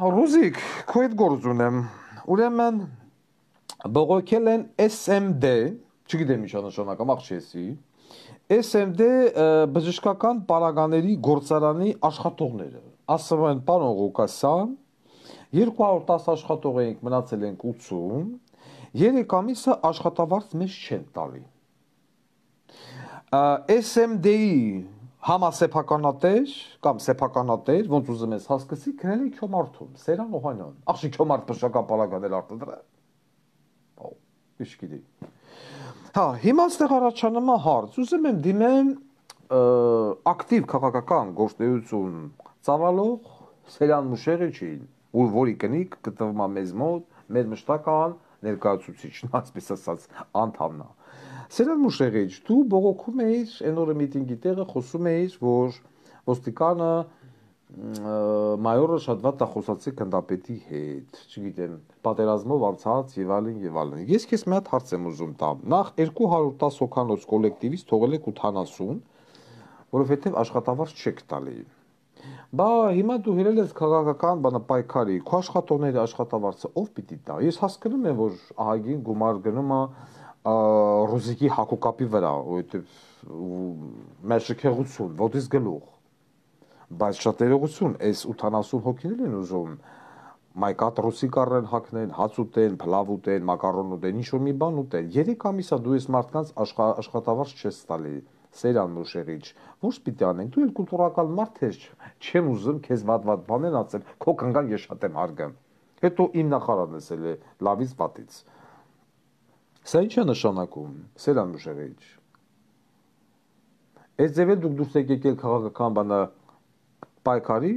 Ռուզիկ, քո այդ գործ ունեմ։ Ուրեմն բողոքել են SMD, չգիտեմ ինչ անշանակամ, աղջեսի։ SMD բժշկական պարագաների գործարանի աշխատողները։ Ասում են, պարոն Ղուկասյան, 210 աշխատող ենք, մնացել ենք 80, 3 ամիսը աշխատավարձ մեզ չեն տալի։ SMD-ի համասեփականատեր կամ սեփականատեր, ոնց ուզում ես հասկացի, գրել է Քյոմարթում, Սերան Օհանյան։ Ախշի Քյոմարթ բժշկական պարագաներ արդեն դրա։ Օ, ի՞նչ գիտի։ Հա, հիմա ստեղ առաջանում է հարց։ Ուզում եմ դիմեմ ակտիվ քաղաքական գործունեություն ծավալող Սերան Մուշեղիչին, որ որի կնիկ գտնվում է մեզ մոտ, մեր մշտական ներկայացուցիչն, այսպես ասած, անդամն է։ Սերան Մուշեղիչ, դու բողոքում էիր այն օրը միտինգի տեղը, խոսում էիր, որ ոստիկանը մայորը շատ վատ է խոսացի քնդապետի հետ, չգիտեմ, պատերազմով անցած եւ այլն եւ այլն։ Ես քեզ մի հատ հարց եմ ուզում տամ։ Նախ 210 հոկանոց կոլեկտիվից թողել եք 80, որովհետեւ աշխատավարձ չեք տալի։ Բա հիմա դու հերել ես քաղաքական բանը պայքարի, քո աշխատողների աշխատավարձը ով պիտի տա։ Ես հասկանում եմ, որ ահագին գումար գնում է ռուզիկի հակոկապի վրա, որովհետև մեր շքեղություն, ոդից գլուխ։ Բայց շատ երողություն, այս 80 հոգիներ են ուզում մայկատ ռուսիկ առնեն հակնեն, հաց ուտեն, փլավ ուտեն, մակարոն ուտեն, ինչ որ մի բան ուտեն։ 3 ամիսա դու ես մարդկանց աշխատավարձ չես տալի սերան նուշերիչ։ Ո՞նց պիտի անենք։ Դու էլ կուլտուրական մարդ ես, չեմ ուզում քեզ վատ-վատ բաներ ասել, քո կնկան ես շատ եմ հարգում։ Հետո իմ նախարարն էսել է լավից պատից։ Սա ի՞նչ է նշանակում, Սելան Մուշեղիչ։ Այս ձևել դուք դուրս եք եկել քաղաքական բանա պայքարի